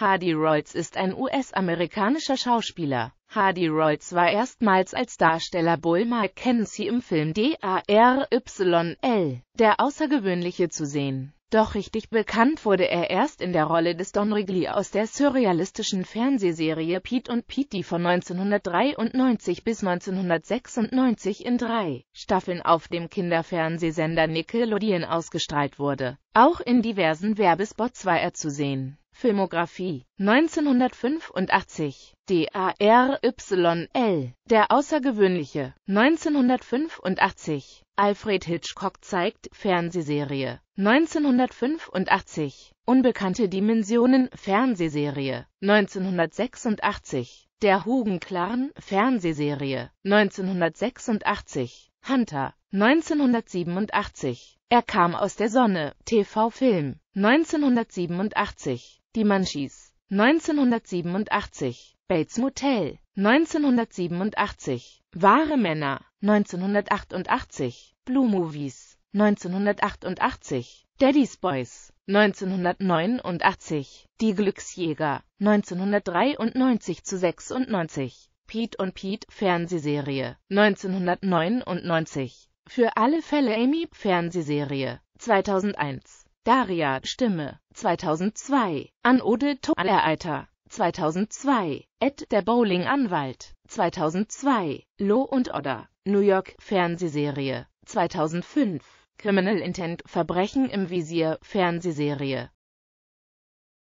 Hardy Rolls ist ein US-amerikanischer Schauspieler. Hardy Rolls war erstmals als Darsteller Bull McKenzie im Film D.A.R.Y.L. Der Außergewöhnliche zu sehen. Doch richtig bekannt wurde er erst in der Rolle des Don Wrigley aus der surrealistischen Fernsehserie Pete und Pete, die von 1993 bis 1996 in drei Staffeln auf dem Kinderfernsehsender Nickelodeon ausgestrahlt wurde. Auch in diversen Werbespots war er zu sehen. Filmografie 1985 DARYL Der Außergewöhnliche 1985 Alfred Hitchcock zeigt Fernsehserie 1985 Unbekannte Dimensionen Fernsehserie 1986 Der Hugenclan Fernsehserie 1986 Hunter 1987 Er kam aus der Sonne TV-Film 1987, die Munchies, 1987, Bates Motel, 1987, Wahre Männer, 1988, Blue Movies, 1988, Daddy's Boys, 1989, Die Glücksjäger, 1993 zu 96, Pete und Pete Fernsehserie, 1999, Für alle Fälle Amy Fernsehserie, 2001. Daria Stimme 2002 an Ode Allereiter 2002 Ed der Bowling Anwalt 2002 Lo und Odder New York Fernsehserie 2005 Criminal Intent Verbrechen im Visier Fernsehserie